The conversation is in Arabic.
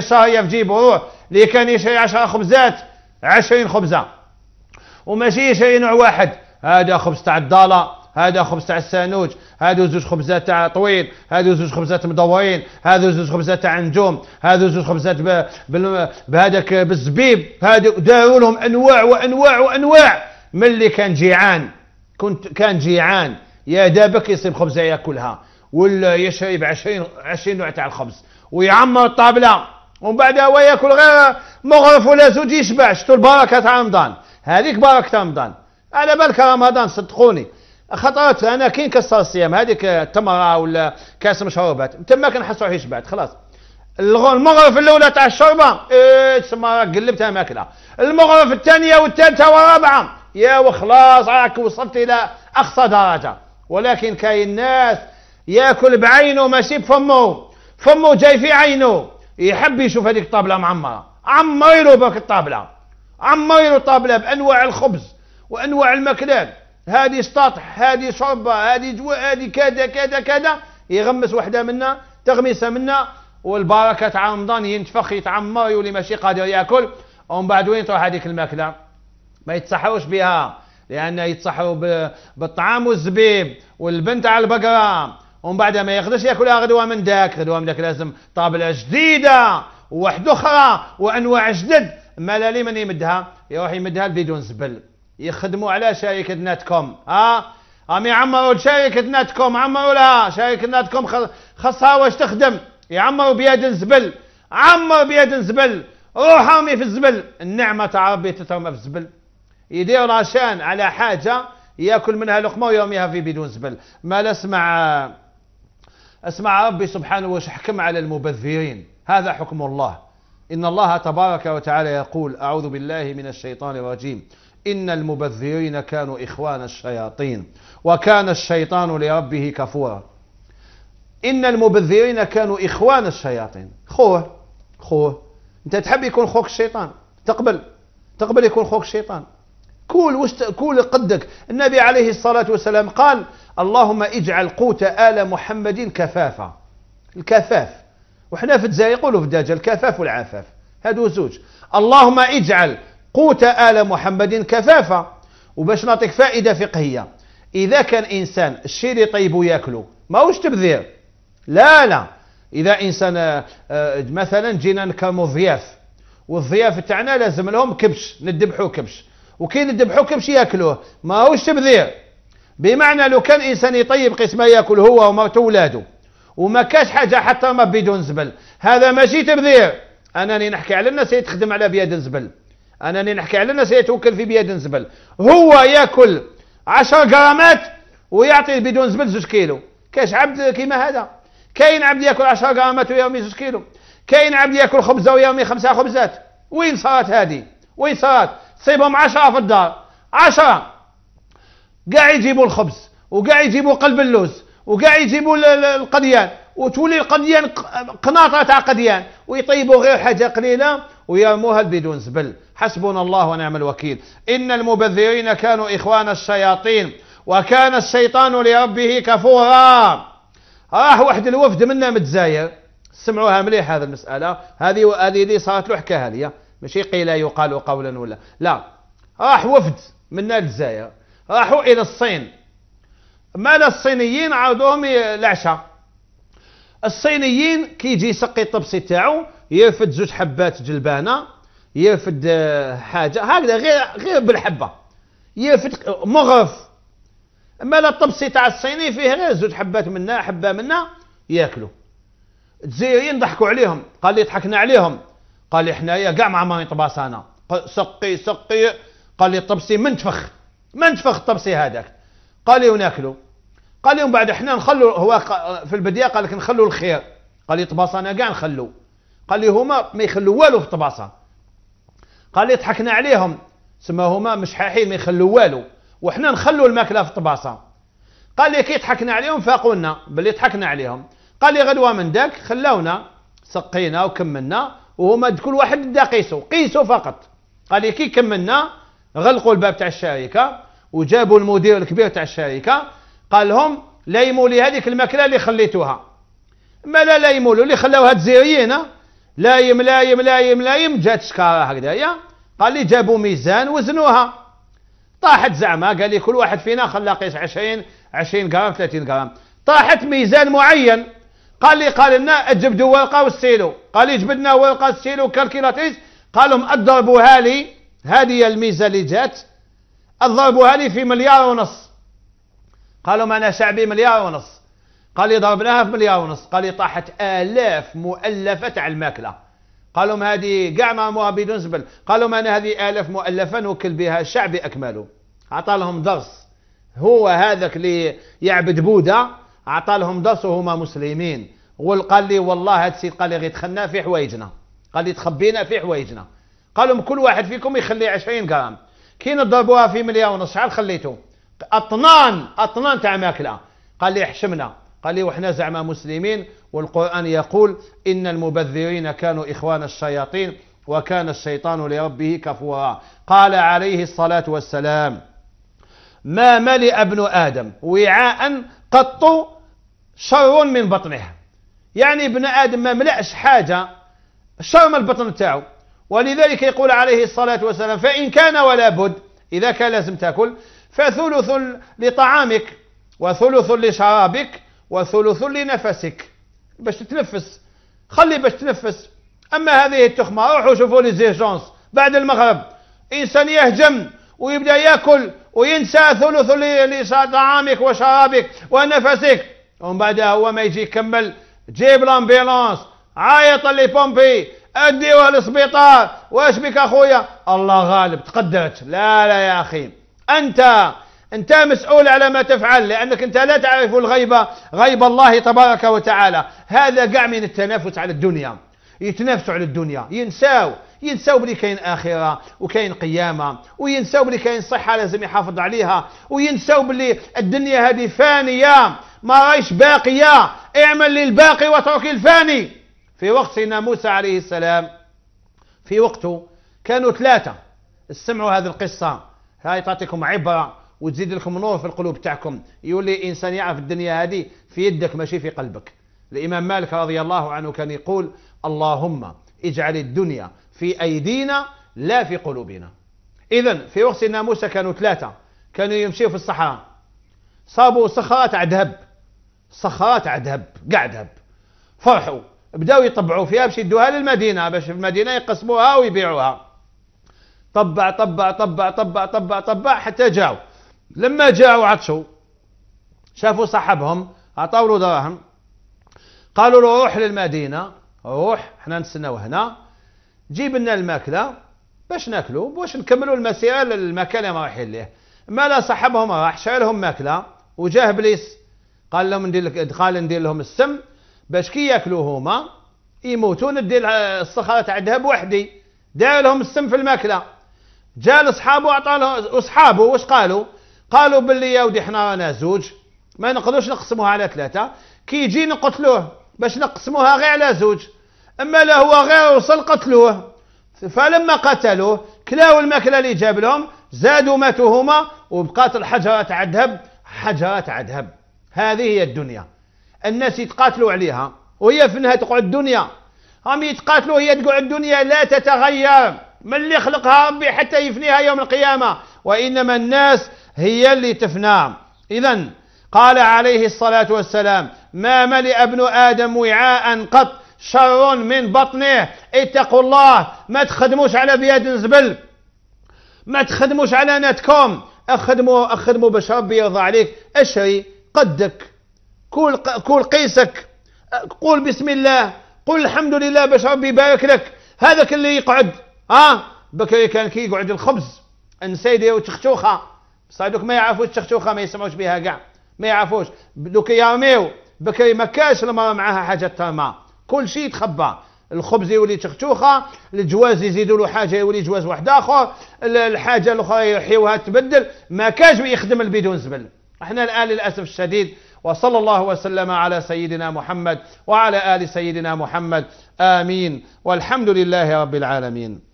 في جيب روح اللي كان يشري 10 خبزات 20 خبزه وماشي يشري نوع واحد هذا خبز تاع الضاله هذا خبز تاع السانوج هذا زوج خبزات تاع طويل هذا زوج خبزات مدورين هذا زوج خبزات تاع نجوم هذا زوج خبزات بهذاك بالزبيب هذا داروا لهم انواع وانواع وانواع ملي كان جيعان كنت كان جيعان يا دابك يصيب خبزه ياكلها ولا يشرب 20 20 نوع تاع الخبز ويعمر الطابله ومن بعدها هو ياكل غير مغرف ولا زوج يشبع شتو البركه تاع رمضان هذيك بركه رمضان على بالك رمضان صدقوني خطرات انا كي نكسر الصيام هذيك التمره ولا كاس مشروبات تما كنحس روحي شبعت خلاص المغرف الاولى تاع الشربه ايه تسمى قلبتها ماكله المغرف الثانيه والثالثه والرابعه يا وخلاص راك وصلت الى اقصى درجه ولكن كاين ناس ياكل بعينه ماشي بفمه فمه جاي في عينه يحب يشوف هذيك الطابله معمره عمروا بك الطابله عمروا الطابله بانواع الخبز وانواع الماكلات هذه سطح هذه شوربه هذه جو هذه كذا كذا كذا يغمس وحده منا تغمسه منا والبركه تاع رمضان ينتفخ يتعمر يولي ماشي قادر ياكل ومن بعد وين تروح هذيك الماكله ما يتسحروش بها لان يتسحروا بالطعام والزبيب والبنت على البقره ومن بعدها ما يقدرش ياكلها غدوه من داك غدوه من داك لازم طابله جديده وواحد اخرى وانواع جدد مالا لي من يمدها يروح يمدها بدون زبل يخدموا على شركه نت كوم ها هم يعمروا شركه نت كوم عمروا لها شركه نت كوم خصها واش تخدم يعمروا بيد زبل عمر بيد زبل روح ارمي في الزبل النعمه تاع ربي تترمى في الزبل يدير راشان على حاجه ياكل منها لقمه ويرميها في بدون زبل ما لا اسمع اسمع ربي سبحانه وحكم على المبذرين هذا حكم الله إن الله تبارك وتعالى يقول أعوذ بالله من الشيطان الرجيم إن المبذرين كانوا إخوان الشياطين وكان الشيطان لربه كفورا إن المبذرين كانوا إخوان الشياطين خوه خوه أنت تحب يكون خوك الشيطان تقبل تقبل يكون خوك الشيطان كول وشت كول قدك النبي عليه الصلاة والسلام قال اللهم اجعل قوت آل محمد كفافة الكفاف وحنا في الجزائر يقولوا في الدجا الكفاف والعفاف هادو زوج اللهم اجعل قوت آل محمد كفافة وباش نعطيك فائدة فقهية إذا كان إنسان الشيء اللي طيبه ما ماهوش تبذير لا لا إذا إنسان آه، آه، مثلا جينا نكرموا ضياف والضياف تاعنا لازم لهم كبش ندبحوا كبش وكي ندبحوا كبش ياكلوه ماهوش تبذير بمعنى لو كان انسان يطيب قسمه ياكل هو ومرته ولاده وما كاش حاجه حتى ما بدون زبل هذا ماشي تبذير انني نحكي على الناس يتخدم على بياد زبل انني نحكي على الناس يتوكل في بياد زبل هو ياكل 10 غرامات ويعطي بدون زبل 2 كيلو كاش عبد كيما هذا كاين عبد ياكل 10 غرامات ويومي 2 كيلو كاين عبد ياكل خبزه ويومي خمسه خبزات وين صارت هذه وين صارت تصيبهم 10 في الدار 10 كاع يجيبوا الخبز وكاع يجيبوا قلب اللوز وكاع يجيبوا القديان وتولي القديان قناطه تاع قديان ويطيبوا غير حاجه قليله ويرموها بدون زبل حسبنا الله ونعم الوكيل ان المبذرين كانوا اخوان الشياطين وكان الشيطان لربه كفورا راح آه، واحد الوفد منا متزاير سمعوها مليح هذه المساله هذه هذه اللي صارت له حكاها ماشي قيل يقال قولا ولا لا راح آه، وفد منا الجزائر راحوا إلى الصين مال الصينيين عاودوهم العشاء الصينيين كيجي يسقي الطبسي تاعو يرفد زوج حبات جلبانه يرفد آه، حاجه هكذا غير غير بالحبه يرفد مغرف اما الطبسي تاع الصيني فيه غير زوج حبات منا حبه منا ياكلوا الجزائريين ضحكوا عليهم قال لي ضحكنا عليهم قال لي حنايا كاع ما عمرني طباسانا سقي سقي قال لي الطبسي منتفخ ما نتفخ الطبسي هذاك قال لي وناكلو قال لهم بعد احنا نخلو هو في البدايه قال لك نخلو الخير قال لي طباصنا كاع نخلو قال لي هما ما يخلو والو في طباصة قال لي ضحكنا عليهم سما هما مش حاحين ما يخلو والو وحنا نخلو الماكله في طباصة قال لي كي ضحكنا عليهم فاقوا لنا باللي ضحكنا عليهم قال لي غدوه من داك خلاونا سقينا وكملنا وهما كل واحد دا قيسو قيسو فقط قال لي كي كملنا غلقوا الباب تاع الشركه وجابوا المدير الكبير تاع الشركه قال لهم ليموا لي هذيك الماكله اللي خليتوها ما لا ليموا اللي خلاوها تزيريين لايم لايم لايم لايم جات شكاره هكذايا قال لي جابوا ميزان وزنوها طاحت زعما قال لي كل واحد فينا خلا قيس 20 20 غرام 30 غرام طاحت ميزان معين قال لي قال لنا جبدوا ورقه والسيلو قال لي جبدنا ورقه السيلو كالكيلاتريس قال لهم اضربوها لي هذه هي الميزة اللي جات ضربوها لي في مليار ونص قالوا معنا شعبي مليار ونص قال لي ضربناها في مليار ونص قال لي طاحت آلاف مؤلفة تاع الماكلة قالوا ما هذه كاع ما بدون زبل قالوا معنا أنا هذه آلاف مؤلفة نوكل بها الشعب أكمله عطى لهم درس هو هذاك اللي يعبد بودا عطى لهم درس وهما مسلمين وقال لي والله هاد السيد قال لي غير تخنا في حوايجنا قال لي تخبينا في حوايجنا قال لهم كل واحد فيكم يخلي 20 غرام كي نضربوها في مليار ونص شحال خليتو اطنان اطنان تاع ماكله قال لي حشمنا قال لي وحنا زعما مسلمين والقران يقول ان المبذرين كانوا اخوان الشياطين وكان الشيطان لربه كفورا قال عليه الصلاه والسلام ما ملئ ابن ادم وعاء قط شر من بطنه يعني ابن ادم ما ملأش حاجه شر من البطن تاعو ولذلك يقول عليه الصلاة والسلام فإن كان ولا بد إذا كان لازم تأكل فثلث لطعامك وثلث لشرابك وثلث لنفسك باش تتنفس خلي باش تتنفس أما هذه التخمة روحوا شوفوا لي زيجونس بعد المغرب إنسان يهجم ويبدأ يأكل وينسى ثلث لطعامك وشرابك ونفسك ومن بعدها هو ما يجي يكمل جيب لامبيلونس عايط لي بومبي اديوها للسبيطار واش بك اخويا الله غالب تقدرت لا لا يا اخي انت انت مسؤول على ما تفعل لانك انت لا تعرف الغيبه غيب الله تبارك وتعالى هذا كاع من التنافس على الدنيا يتنافسوا على الدنيا ينساو ينساو بلي كاين اخره وكاين قيامه وينساو بلي كاين صحه لازم يحافظ عليها وينساو بلي الدنيا هذه فانيه ما رايش باقيه اعمل للباقي واترك الفاني في وقت سيدنا موسى عليه السلام في وقته كانوا ثلاثة استمعوا هذه القصة هاي تعطيكم عبرة وتزيد لكم نور في القلوب تاعكم يولي إنسان يعرف الدنيا هذه في يدك ماشي في قلبك الإمام مالك رضي الله عنه كان يقول اللهم اجعل الدنيا في أيدينا لا في قلوبنا إذا في وقت سيدنا موسى كانوا ثلاثة كانوا يمشيوا في الصحراء صابوا صخرات عذاب صخرات ذهب قاع ذهب فرحوا بداوا يطبعوا فيها باش يدوها للمدينه باش في المدينه يقسموها ويبيعوها طبع طبع طبع طبع طبع طبع حتى جاوا لما جاوا عطشوا شافوا صاحبهم عطاو له دراهم قالوا له روح للمدينه روح حنا نستناو هنا جيب لنا الماكله باش ناكلوا باش نكملوا المسيره للمكان اللي رايحين ليه مالا صاحبهم راح شاري لهم ماكله وجاه ابليس قال لهم ندير لك قال ندير لهم السم باش كي ياكلوا هما يموتوا ندي الصخره تاع الذهب وحدي داير لهم السم في الماكله جا لصحابو عطى له اصحابو واش قالوا قالوا باللي يا ودي حنا رانا زوج ما نقدروش نقسموها على ثلاثه كي يجي نقتلوه باش نقسموها غير على زوج اما لا هو غير وصل قتلوه فلما قتلوه كلاو الماكله اللي جاب لهم زادوا ماتوا هما وبقات الحجره تاع الذهب حجره تاع الذهب هذه هي الدنيا الناس يتقاتلوا عليها وهي فنها تقعد الدنيا هم يتقاتلوا هي تقعد الدنيا لا تتغير من اللي خلقها ربي حتى يفنيها يوم القيامة وإنما الناس هي اللي تفنى إذا قال عليه الصلاة والسلام ما ملئ ابن آدم وعاء قط شر من بطنه اتقوا الله ما تخدموش على بياد زبل ما تخدموش على ناتكم اخدموا اخدموا باش ربي يرضى عليك اشري قدك قول قول قيسك قول بسم الله قول الحمد لله باش ربي يبارك لك هذاك اللي يقعد ها آه بكري كان كي يقعد الخبز نسيدي وتختوخه صادوك ما يعرفوش تختوخه ما يسمعوش بها كاع ما يعرفوش دوك يرميو بكري ما كاش المراه معاها حاجه ترمى كل شيء يتخبى الخبز يولي تختوخه الجواز يزيدوا له حاجه يولي جواز واحد اخر الحاجه الاخرى يحيوها تبدل ما كاش يخدم بدون زبل احنا الان للاسف الشديد وصلى الله وسلم على سيدنا محمد وعلى آل سيدنا محمد آمين والحمد لله رب العالمين